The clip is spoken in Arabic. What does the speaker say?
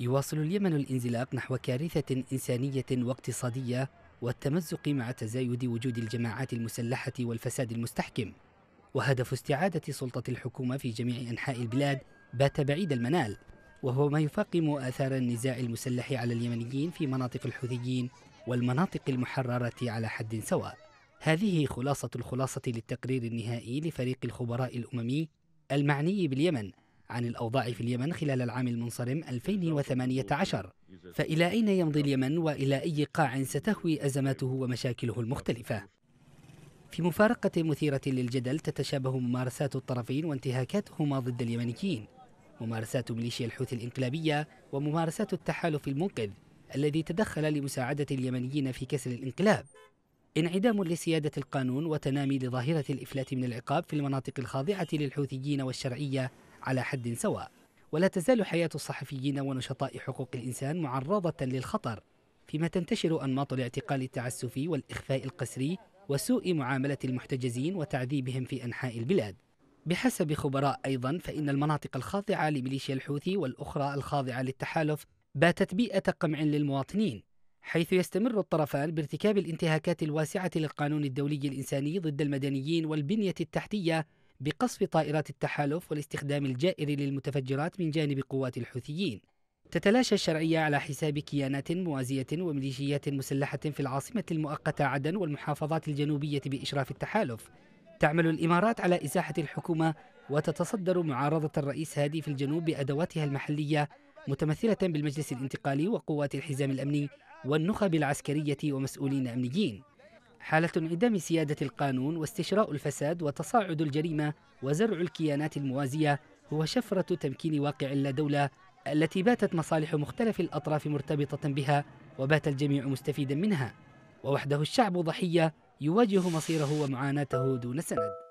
يواصل اليمن الانزلاق نحو كارثة إنسانية واقتصادية والتمزق مع تزايد وجود الجماعات المسلحة والفساد المستحكم وهدف استعادة سلطة الحكومة في جميع أنحاء البلاد بات بعيد المنال وهو ما يفاقم آثار النزاع المسلح على اليمنيين في مناطق الحوثيين والمناطق المحررة على حد سواء هذه خلاصة الخلاصة للتقرير النهائي لفريق الخبراء الأممي المعني باليمن عن الأوضاع في اليمن خلال العام المنصرم 2018 فإلى أين يمضي نعم. اليمن وإلى أي قاع ستهوي أزماته ومشاكله المختلفة في مفارقة مثيرة للجدل تتشابه ممارسات الطرفين وانتهاكاتهما ضد اليمنيين ممارسات ميليشيا الحوثي الإنقلابية وممارسات التحالف المنقذ الذي تدخل لمساعدة اليمنيين في كسر الانقلاب انعدام لسيادة القانون وتنامي لظاهرة الإفلات من العقاب في المناطق الخاضعة للحوثيين والشرعية على حد سواء ولا تزال حياة الصحفيين ونشطاء حقوق الإنسان معرضة للخطر فيما تنتشر أنماط الاعتقال التعسفي والإخفاء القسري وسوء معاملة المحتجزين وتعذيبهم في أنحاء البلاد بحسب خبراء أيضا فإن المناطق الخاضعة لميليشيا الحوثي والأخرى الخاضعة للتحالف باتت بيئة قمع للمواطنين حيث يستمر الطرفان بارتكاب الانتهاكات الواسعة للقانون الدولي الإنساني ضد المدنيين والبنية التحتية بقصف طائرات التحالف والاستخدام الجائر للمتفجرات من جانب قوات الحوثيين تتلاشى الشرعية على حساب كيانات موازية وميليشيات مسلحة في العاصمة المؤقتة عدن والمحافظات الجنوبية بإشراف التحالف تعمل الإمارات على إزاحة الحكومة وتتصدر معارضة الرئيس هادي في الجنوب بأدواتها المحلية متمثلة بالمجلس الانتقالي وقوات الحزام الأمني والنخب العسكرية ومسؤولين أمنيين حالة انعدام سيادة القانون واستشراء الفساد وتصاعد الجريمة وزرع الكيانات الموازية هو شفرة تمكين واقع اللادولة دولة التي باتت مصالح مختلف الأطراف مرتبطة بها وبات الجميع مستفيدا منها ووحده الشعب ضحية يواجه مصيره ومعاناته دون سند